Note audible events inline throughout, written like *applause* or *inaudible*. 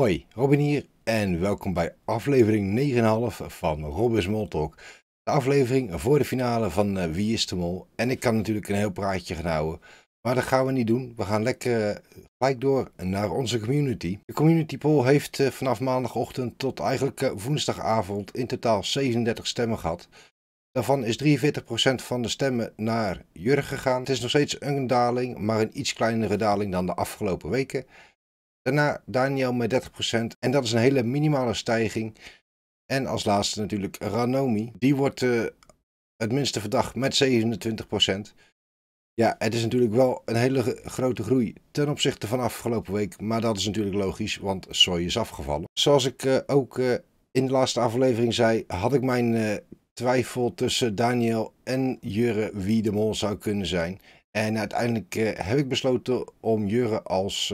Hoi, Robin hier en welkom bij aflevering 9,5 van Mol Talk, De aflevering voor de finale van eh, Wie is de Mol. En ik kan natuurlijk een heel praatje gaan houden, maar dat gaan we niet doen. We gaan lekker eh, gelijk door naar onze community. De community poll heeft eh, vanaf maandagochtend tot eigenlijk woensdagavond in totaal 37 stemmen gehad. Daarvan is 43% van de stemmen naar Jurgen gegaan. Het is nog steeds een daling, maar een iets kleinere daling dan de afgelopen weken. Daarna Daniel met 30% en dat is een hele minimale stijging. En als laatste natuurlijk Ranomi. Die wordt eh, het minste verdacht met 27%. Ja, het is natuurlijk wel een hele grote groei ten opzichte van afgelopen week. Maar dat is natuurlijk logisch, want soy is afgevallen. Zoals ik eh, ook eh, in de laatste aflevering zei, had ik mijn twijfel tussen Daniel en Jurre wie de mol zou kunnen zijn. En uiteindelijk heb ik besloten om Jurre als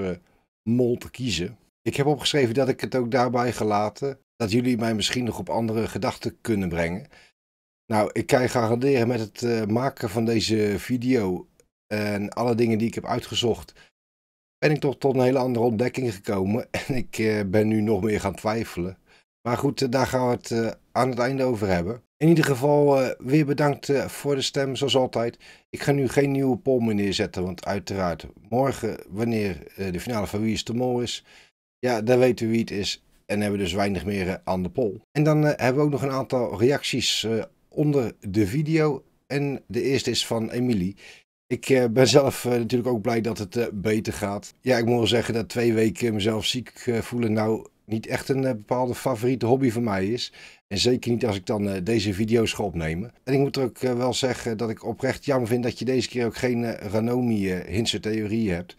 mol te kiezen. Ik heb opgeschreven dat ik het ook daarbij gelaten. Dat jullie mij misschien nog op andere gedachten kunnen brengen. Nou, ik kan je garanderen met het eh, maken van deze video en alle dingen die ik heb uitgezocht, ben ik toch tot een hele andere ontdekking gekomen. *laughs* En ik eh, ben nu nog meer gaan twijfelen. Maar goed, eh, daar gaan we het eh, aan het einde over hebben. In ieder geval eh, weer bedankt voor de stem, zoals altijd. Ik ga nu geen nieuwe poll meer neerzetten, want uiteraard morgen, wanneer de finale van Wie is de Mol is, ja, dan weten we wie het is en hebben dus weinig meer aan de poll. En dan hebben we ook nog een aantal reacties onder de video. En de eerste is van Emilie. Ik ben zelf natuurlijk ook blij dat het beter gaat. Ja, ik moet wel zeggen dat twee weken mezelf ziek voelen nou niet echt een eh, bepaalde favoriete hobby van mij is. En zeker niet als ik dan eh, deze video's ga opnemen. En ik moet er ook eh, wel zeggen dat ik oprecht jammer vind dat je deze keer ook geen Ranomi uh, theorie hebt.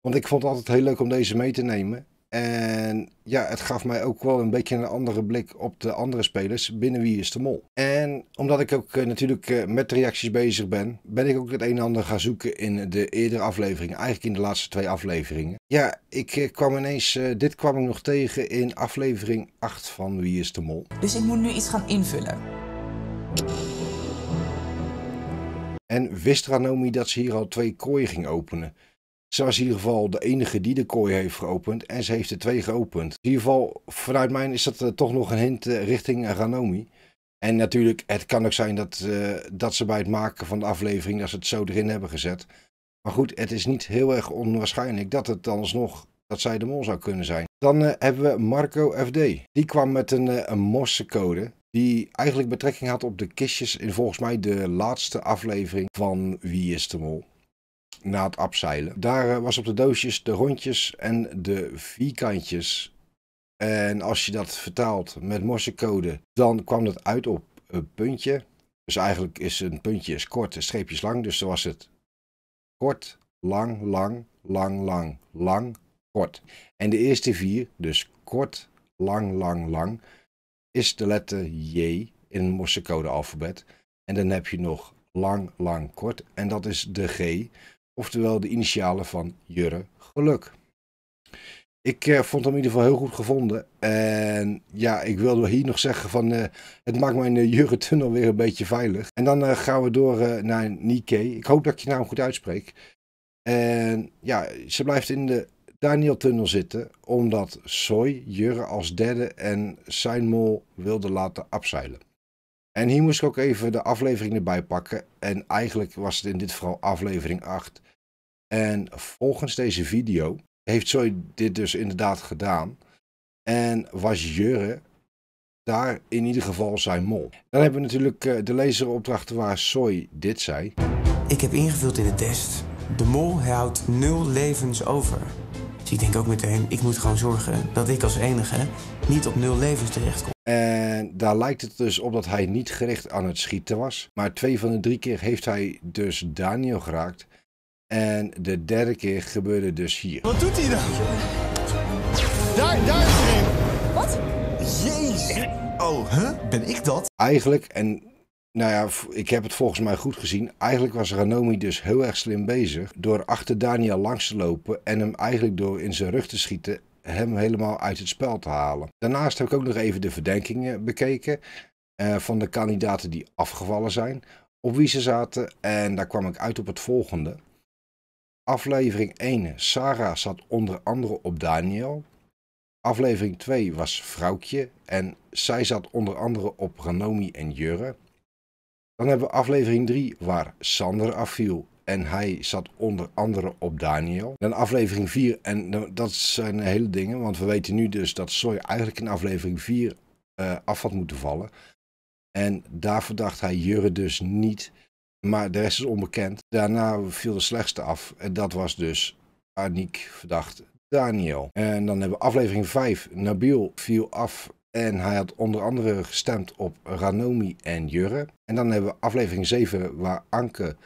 Want ik vond het altijd heel leuk om deze mee te nemen. En ja, het gaf mij ook wel een beetje een andere blik op de andere spelers binnen Wie is de Mol. En omdat ik ook eh, natuurlijk eh, met de reacties bezig ben, ben ik ook het een en ander gaan zoeken in de eerdere afleveringen. Eigenlijk in de laatste twee afleveringen. Ja, ik eh, kwam ineens, dit kwam ik nog tegen in aflevering 8 van Wie is de Mol. Dus ik moet nu iets gaan invullen. En wist Ranomi dat ze hier al twee kooien ging openen? Ze was in ieder geval de enige die de kooi heeft geopend en ze heeft er twee geopend. In ieder geval, vanuit mij is dat eh, toch nog een hint eh, richting eh, Ranomi. En natuurlijk, het kan ook zijn dat, dat ze bij het maken van de aflevering dat ze het zo erin hebben gezet. Maar goed, het is niet heel erg onwaarschijnlijk dat het dan alsnog dat zij de mol zou kunnen zijn. Dan hebben we Marco FD. Die kwam met een, uh, een morsecode die eigenlijk betrekking had op de kistjes in volgens mij de laatste aflevering van Wie is de Mol na het abzeilen. Daar eh, was op de doosjes de rondjes en de vierkantjes. En als je dat vertaalt met morsecode, dan kwam dat uit op een puntje. Dus eigenlijk is een puntje is kort, een streepjes lang. Dus zo was het kort, lang, lang, lang, lang, lang, kort. En de eerste vier, dus kort, lang, lang, lang, is de letter J in het morsecode alfabet. En dan heb je nog lang, lang, kort. En dat is de G Oftewel de initialen van Jurre Geluk. Ik uh, vond hem in ieder geval heel goed gevonden. En ja, ik wilde hier nog zeggen van eh, het maakt mijn eh, Jurre-tunnel weer een beetje veilig. En dan gaan we door naar Nike. Ik hoop dat ik je naam goed uitspreek. En ja, ze blijft in de Daniel-tunnel zitten omdat Soy Jurre als derde en zijn mol wilde laten afzeilen. En hier moest ik ook even de aflevering erbij pakken. En eigenlijk was het in dit geval aflevering 8. En volgens deze video heeft Zoe dit dus inderdaad gedaan. En was Jurre daar in ieder geval zijn mol. Dan hebben we natuurlijk eh, de lezeropdrachten waar Soy dit zei. Ik heb ingevuld in de test. De mol houdt nul levens over. Dus ik denk ook meteen, ik moet gewoon zorgen dat ik als enige niet op nul levens terechtkom. En daar lijkt het dus op dat hij niet gericht aan het schieten was. Maar twee van de drie keer heeft hij dus Daniel geraakt. En de derde keer gebeurde dus hier. Wat doet hij dan? Daar, daar is hij. Wat? Jezus. Oh, huh? Ben ik dat? Eigenlijk, en nou ja, ik heb het volgens mij goed gezien. Eigenlijk was Ranomi dus heel erg slim bezig. Door achter Daniel langs te lopen en hem eigenlijk door in zijn rug te schieten, hem helemaal uit het spel te halen. Daarnaast heb ik ook nog even de verdenkingen bekeken eh, van de kandidaten die afgevallen zijn, op wie ze zaten. En daar kwam ik uit op het volgende. Aflevering 1, Sarah zat onder andere op Daniel. Aflevering 2 was Vrouwtje en zij zat onder andere op Ranomi en Jurre. Dan hebben we aflevering 3 waar Sander afviel en hij zat onder andere op Daniel. Dan aflevering 4 en nou, dat zijn hele dingen, want we weten nu dus dat Soy eigenlijk in aflevering 4 uh, eh, af had moeten vallen. En daar verdacht hij Jurre dus niet. Maar de rest is onbekend. Daarna viel de slechtste af. En dat was dus Aniek, verdacht Daniel. En dan hebben we aflevering 5. Nabil viel af. En hij had onder andere gestemd op Ranomi en Jurre. En dan hebben we aflevering 7 waar Anke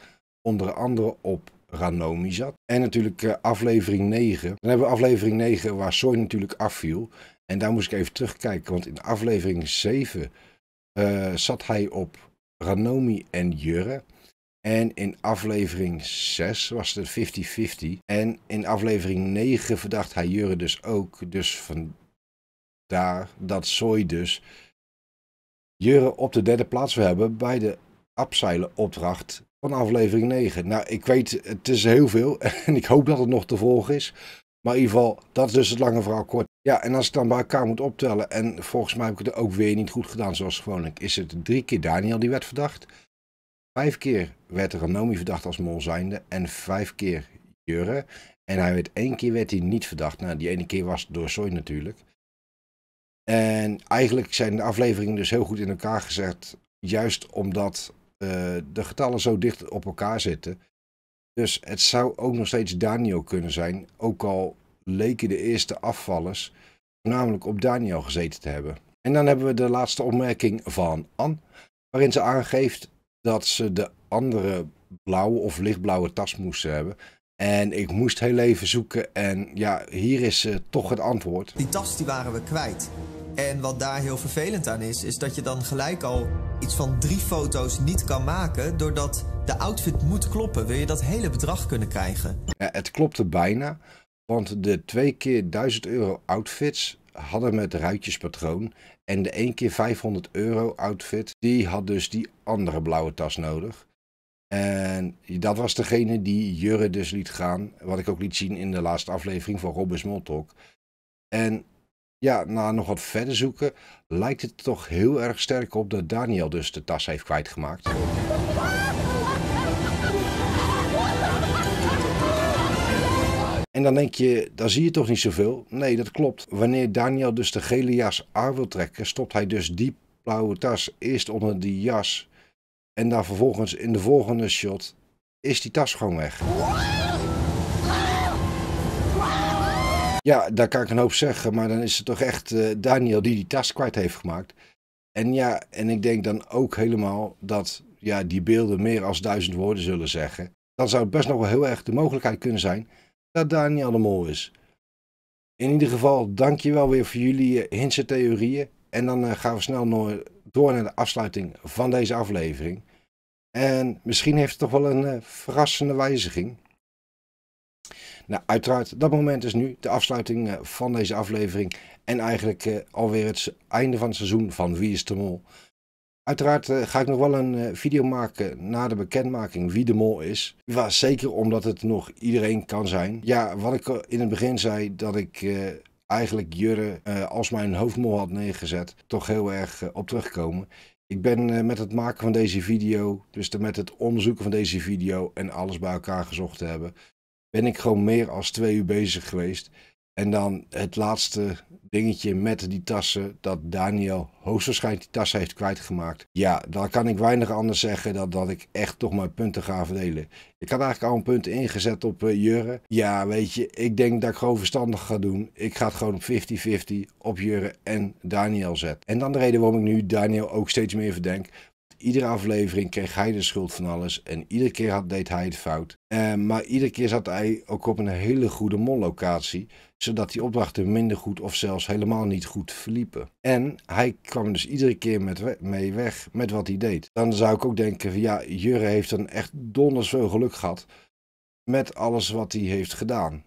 onder andere op Ranomi zat. En natuurlijk eh, aflevering 9. Dan hebben we aflevering 9 waar Soy natuurlijk afviel. En daar moest ik even terugkijken, want in aflevering 7 eh, zat hij op Ranomi en Jurre. En in aflevering 6 was het 50-50. En in aflevering 9 verdacht hij Jurre dus ook. Dus vandaar dat Zooi dus Jurre op de derde plaats wil hebben bij de abseilen opdracht van aflevering 9. Nou, ik weet, het is heel veel *laughs* en ik hoop dat het nog te volgen is. Maar in ieder geval, dat is dus het lange verhaal kort. Ja, en als ik dan bij elkaar moet optellen, en volgens mij heb ik het ook weer niet goed gedaan zoals gewoonlijk, is het drie keer Daniel die werd verdacht. Vijf keer werd Ranomi verdacht als mol zijnde en vijf keer Jurre. En hij werd één keer werd hij niet verdacht. Nou, die ene keer was door Soy natuurlijk. En eigenlijk zijn de afleveringen dus heel goed in elkaar gezet. Juist omdat eh, de getallen zo dicht op elkaar zitten. Dus het zou ook nog steeds Daniel kunnen zijn. Ook al leken de eerste afvallers namelijk op Daniel gezeten te hebben. En dan hebben we de laatste opmerking van Anne. Waarin ze aangeeft dat ze de andere blauwe of lichtblauwe tas moesten hebben. En ik moest heel even zoeken en ja, hier is eh, toch het antwoord. Die tas die waren we kwijt. En wat daar heel vervelend aan is, is dat je dan gelijk al iets van drie foto's niet kan maken... doordat de outfit moet kloppen. Wil je dat hele bedrag kunnen krijgen? Ja, het klopte bijna, want de twee keer 1000 euro outfits hadden met ruitjespatroon. En de 1 keer 500 euro outfit, die had dus die andere blauwe tas nodig. En dat was degene die Jurre dus liet gaan. Wat ik ook liet zien in de laatste aflevering van Robin Smoltok. En ja, na nog wat verder zoeken lijkt het toch heel erg sterk op dat Daniel dus de tas heeft kwijtgemaakt. En dan denk je, daar zie je toch niet zoveel? Nee, dat klopt. Wanneer Daniel dus de gele jas aan wil trekken, stopt hij dus die blauwe tas eerst onder die jas. En dan vervolgens in de volgende shot is die tas gewoon weg. Ja, daar kan ik een hoop zeggen, maar dan is het toch echt eh, Daniel die die tas kwijt heeft gemaakt. En ja, en ik denk dan ook helemaal dat ja, die beelden meer als duizend woorden zullen zeggen. Dan zou het best nog wel heel erg de mogelijkheid kunnen zijn dat daar niet allemaal is. In ieder geval, dank je wel weer voor jullie eh, hints theorieën. En dan eh, gaan we snel door naar de afsluiting van deze aflevering. En misschien heeft het toch wel een eh, verrassende wijziging. Nou, uiteraard, dat moment is nu de afsluiting van deze aflevering. En eigenlijk alweer het einde van het seizoen van Wie is de Mol. Uiteraard eh, ga ik nog wel een eh, video maken na de bekendmaking wie de mol is. zeker omdat het nog iedereen kan zijn. Ja, wat ik in het begin zei, dat ik eh, eigenlijk Jurre als mijn hoofdmol had neergezet, toch heel erg op terugkomen. Ik ben met het maken van deze video, dus met het onderzoeken van deze video en alles bij elkaar gezocht te hebben, ben ik gewoon meer als twee uur bezig geweest. En dan het laatste dingetje met die tassen, dat Daniel hoogstwaarschijnlijk die tassen heeft kwijtgemaakt. Ja, dan kan ik weinig anders zeggen dan dat ik echt toch mijn punten ga verdelen. Ik had eigenlijk al een punt ingezet op uh, Jurre. Ja, weet je, ik denk dat ik gewoon verstandig ga doen. Ik ga het gewoon op 50-50 op Jurre en Daniel zetten. En dan de reden waarom ik nu Daniel ook steeds meer verdenk. Iedere aflevering kreeg hij de schuld van alles. En iedere keer had, deed hij het fout. Eh, maar iedere keer zat hij ook op een hele goede mollocatie. Zodat die opdrachten minder goed of zelfs helemaal niet goed verliepen. En hij kwam dus iedere keer met mee weg met wat hij deed. Dan zou ik ook denken: van, ja, Jurre heeft dan echt donders veel geluk gehad. Met alles wat hij heeft gedaan.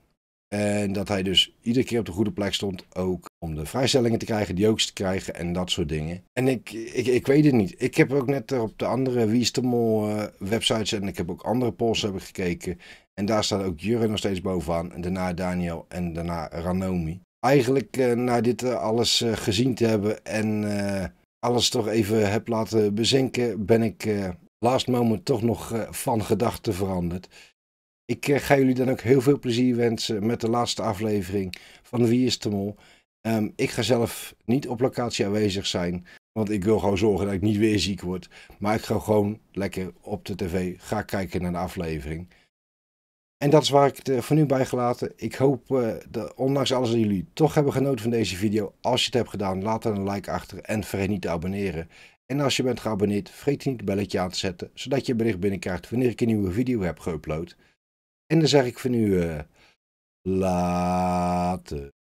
En dat hij dus iedere keer op de goede plek stond, ook om de vrijstellingen te krijgen, de jokes te krijgen en dat soort dingen. En ik, ik, ik weet het niet. Ik heb ook net op de andere Wiestemol eh, websites en ik heb ook andere polls hebben gekeken. En daar staat ook Jurre nog steeds bovenaan. daarna Daniel en daarna Ranomi. Eigenlijk eh, na dit eh, alles gezien te hebben en alles toch even heb laten bezinken, ben ik last moment toch nog van gedachten veranderd. Ik eh, ga jullie dan ook heel veel plezier wensen met de laatste aflevering van Wie is de Mol. Ehm, ik ga zelf niet op locatie aanwezig zijn, want ik wil gewoon zorgen dat ik niet weer ziek word. Maar ik ga gewoon lekker op de tv ga kijken naar de aflevering. En dat is waar ik het eh, voor nu bij gelaten. Ik hoop, eh, dat, ondanks alles dat jullie toch hebben genoten van deze video. Als je het hebt gedaan, laat dan een like achter en vergeet niet te abonneren. En als je bent geabonneerd, vergeet niet het belletje aan te zetten, zodat je bericht binnenkrijgt wanneer ik een nieuwe video heb geüpload. En dan zeg ik van u uh, later.